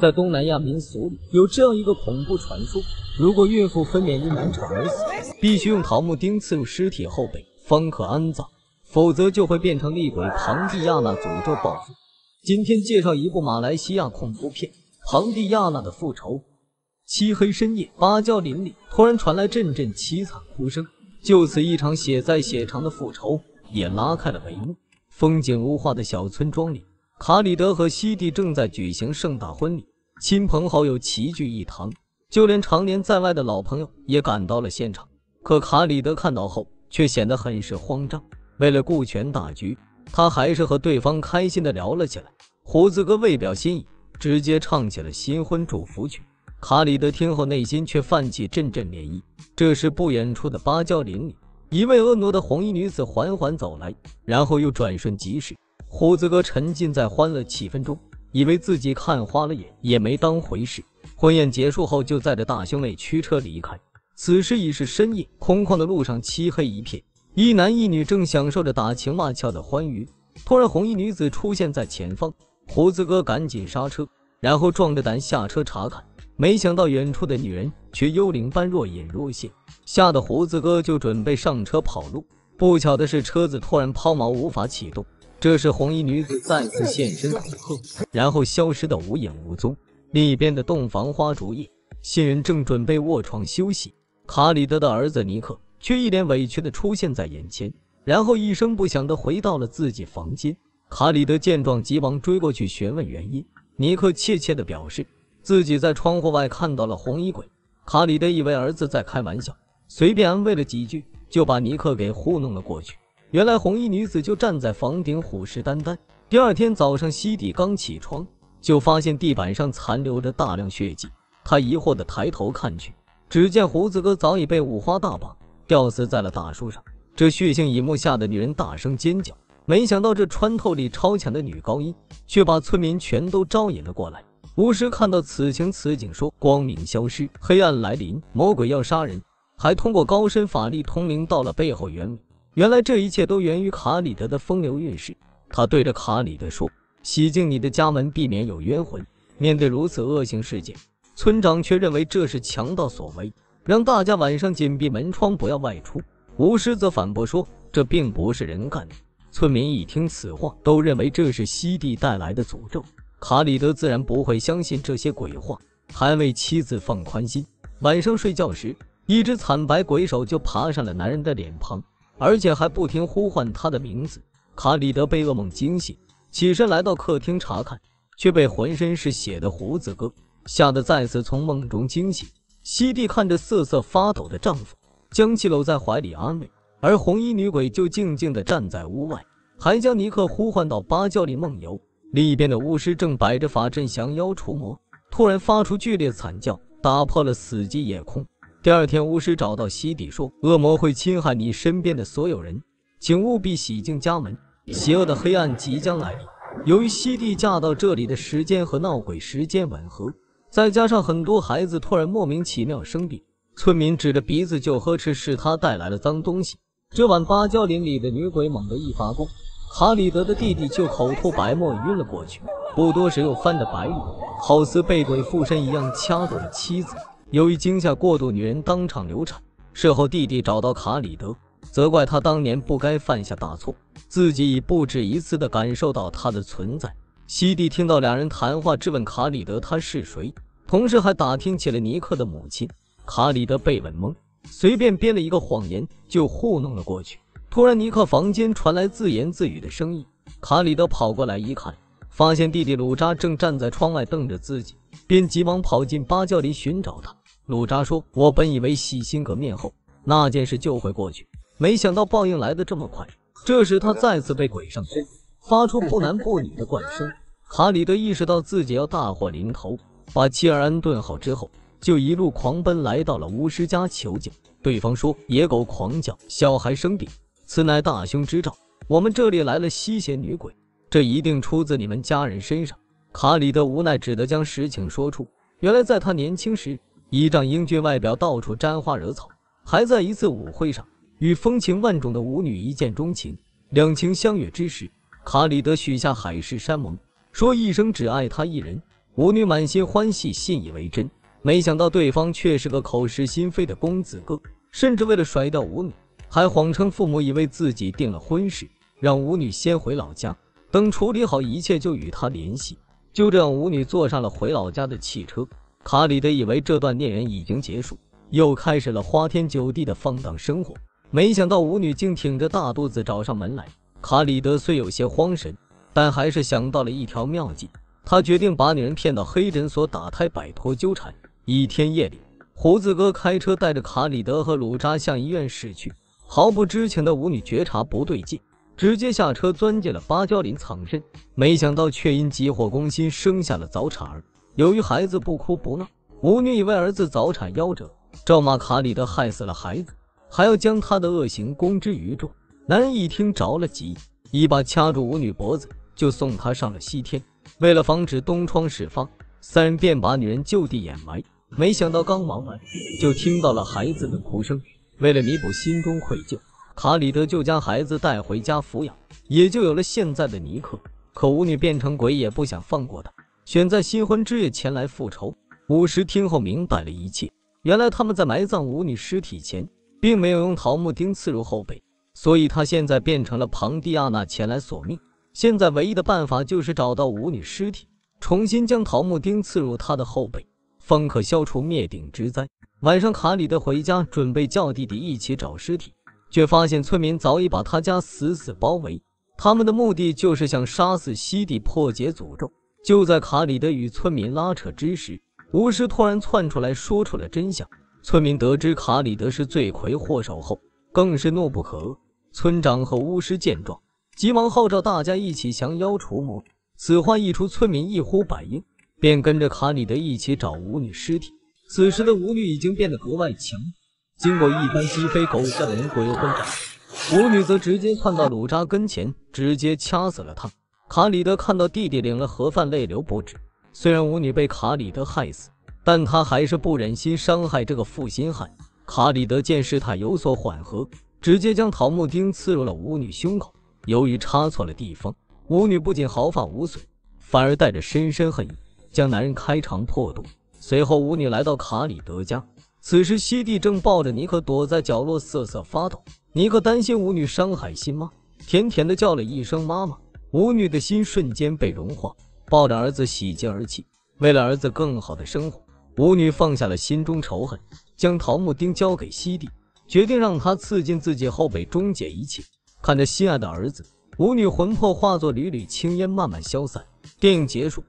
在东南亚民俗里有这样一个恐怖传说：如果孕妇分娩于难产而死，必须用桃木钉刺入尸体后背方可安葬，否则就会变成厉鬼庞蒂亚娜诅咒报复。今天介绍一部马来西亚恐怖片《庞蒂亚娜的复仇》。漆黑深夜，芭蕉林里突然传来阵阵凄惨哭声，就此一场血债血偿的复仇也拉开了帷幕。风景如画的小村庄里，卡里德和西蒂正在举行盛大婚礼。亲朋好友齐聚一堂，就连常年在外的老朋友也赶到了现场。可卡里德看到后却显得很是慌张。为了顾全大局，他还是和对方开心的聊了起来。胡子哥为表心意，直接唱起了新婚祝福曲。卡里德听后，内心却泛起阵阵涟漪。这时，不远处的芭蕉林里，一位婀娜的红衣女子缓缓走来，然后又转瞬即逝。胡子哥沉浸在欢乐气氛中。以为自己看花了眼，也没当回事。婚宴结束后，就载着大兄妹驱车离开。此时已是深夜，空旷的路上漆黑一片。一男一女正享受着打情骂俏的欢愉，突然，红衣女子出现在前方。胡子哥赶紧刹车，然后壮着胆下车查看。没想到远处的女人却幽灵般若隐若现，吓得胡子哥就准备上车跑路。不巧的是，车子突然抛锚，无法启动。这时，红衣女子再次现身恐吓，然后消失的无影无踪。另一边的洞房花烛夜，新人正准备卧床休息，卡里德的儿子尼克却一脸委屈地出现在眼前，然后一声不响地回到了自己房间。卡里德见状，急忙追过去询问原因。尼克怯怯地表示自己在窗户外看到了红衣鬼。卡里德以为儿子在开玩笑，随便安慰了几句，就把尼克给糊弄了过去。原来红衣女子就站在房顶虎视眈眈。第二天早上，西底刚起床就发现地板上残留着大量血迹。他疑惑地抬头看去，只见胡子哥早已被五花大绑吊死在了大树上。这血腥一幕吓得女人大声尖叫。没想到这穿透力超强的女高音却把村民全都招引了过来。巫师看到此情此景，说：“光明消失，黑暗来临，魔鬼要杀人。”还通过高深法力通灵到了背后原委。原来这一切都源于卡里德的风流韵事。他对着卡里德说：“洗净你的家门，避免有冤魂。”面对如此恶性事件，村长却认为这是强盗所为，让大家晚上紧闭门窗，不要外出。巫师则反驳说：“这并不是人干的。”村民一听此话，都认为这是西地带来的诅咒。卡里德自然不会相信这些鬼话，还为妻子放宽心。晚上睡觉时，一只惨白鬼手就爬上了男人的脸庞。而且还不停呼唤他的名字，卡里德被噩梦惊醒，起身来到客厅查看，却被浑身是血的胡子哥吓得再次从梦中惊醒。西蒂看着瑟瑟发抖的丈夫，将其搂在怀里安慰，而红衣女鬼就静静的站在屋外，还将尼克呼唤到芭蕉里梦游。另一边的巫师正摆着法阵降妖除魔，突然发出剧烈惨叫，打破了死寂夜空。第二天，巫师找到西蒂说：“恶魔会侵害你身边的所有人，请务必洗净家门。邪恶的黑暗即将来临。”由于西蒂嫁到这里的时间和闹鬼时间吻合，再加上很多孩子突然莫名其妙生病，村民指着鼻子就呵斥：“是他带来了脏东西。”这晚，芭蕉林里的女鬼猛地一发功，卡里德的弟弟就口吐白沫晕了过去。不多时，又翻的白眼，好似被鬼附身一样掐走了妻子。由于惊吓过度，女人当场流产。事后，弟弟找到卡里德，责怪他当年不该犯下大错，自己已不止一次的感受到他的存在。西蒂听到两人谈话，质问卡里德他是谁，同时还打听起了尼克的母亲。卡里德被问懵，随便编了一个谎言就糊弄了过去。突然，尼克房间传来自言自语的声音，卡里德跑过来一看，发现弟弟鲁扎正站在窗外瞪着自己，便急忙跑进芭蕉林寻找他。鲁扎说：“我本以为洗心革面后那件事就会过去，没想到报应来得这么快。”这时，他再次被鬼上身，发出不男不女的怪声。卡里德意识到自己要大祸临头，把妻儿安顿好之后，就一路狂奔来到了巫师家求救。对方说：“野狗狂叫，小孩生病，此乃大凶之兆。我们这里来了吸血女鬼，这一定出自你们家人身上。”卡里德无奈，只得将实情说出。原来，在他年轻时，依仗英俊外表，到处沾花惹草，还在一次舞会上与风情万种的舞女一见钟情，两情相悦之时，卡里德许下海誓山盟，说一生只爱她一人。舞女满心欢喜，信以为真，没想到对方却是个口是心非的公子哥，甚至为了甩掉舞女，还谎称父母已为自己定了婚事，让舞女先回老家，等处理好一切就与他联系。就这样，舞女坐上了回老家的汽车。卡里德以为这段孽缘已经结束，又开始了花天酒地的放荡生活。没想到舞女竟挺着大肚子找上门来。卡里德虽有些慌神，但还是想到了一条妙计，他决定把女人骗到黑诊所打胎，摆脱纠缠。一天夜里，胡子哥开车带着卡里德和鲁扎向医院驶去。毫不知情的舞女觉察不对劲，直接下车钻进了芭蕉林藏身。没想到却因急火攻心，生下了早产儿。由于孩子不哭不闹，舞女以为儿子早产夭折，咒骂卡里德害死了孩子，还要将他的恶行公之于众。男人一听着了急，一把掐住舞女脖子，就送她上了西天。为了防止东窗事发，三人便把女人就地掩埋。没想到刚忙完，就听到了孩子的哭声。为了弥补心中愧疚，卡里德就将孩子带回家抚养，也就有了现在的尼克。可舞女变成鬼也不想放过他。选在新婚之夜前来复仇。五十听后明白了一切，原来他们在埋葬舞女尸体前，并没有用桃木钉刺入后背，所以他现在变成了庞蒂亚娜前来索命。现在唯一的办法就是找到舞女尸体，重新将桃木钉刺入她的后背，方可消除灭顶之灾。晚上，卡里德回家准备叫弟弟一起找尸体，却发现村民早已把他家死死包围，他们的目的就是想杀死西蒂，破解诅咒。就在卡里德与村民拉扯之时，巫师突然窜出来，说出了真相。村民得知卡里德是罪魁祸首后，更是怒不可遏。村长和巫师见状，急忙号召大家一起降妖除魔。此话一出，村民一呼百应，便跟着卡里德一起找舞女尸体。此时的舞女已经变得格外强。经过一番鸡飞狗跳的鬼混，舞女则直接窜到鲁扎跟前，直接掐死了他。卡里德看到弟弟领了盒饭，泪流不止。虽然舞女被卡里德害死，但他还是不忍心伤害这个负心汉。卡里德见事态有所缓和，直接将桃木钉刺入了舞女胸口。由于插错了地方，舞女不仅毫发无损，反而带着深深恨意将男人开肠破肚。随后舞女来到卡里德家，此时西蒂正抱着尼克躲在角落瑟瑟发抖。尼克担心舞女伤害亲妈，甜甜的叫了一声妈妈。舞女的心瞬间被融化，抱着儿子喜极而泣。为了儿子更好的生活，舞女放下了心中仇恨，将桃木钉交给西帝，决定让他刺进自己后背，终结一切。看着心爱的儿子，舞女魂魄化作缕缕青烟，慢慢消散。电影结束。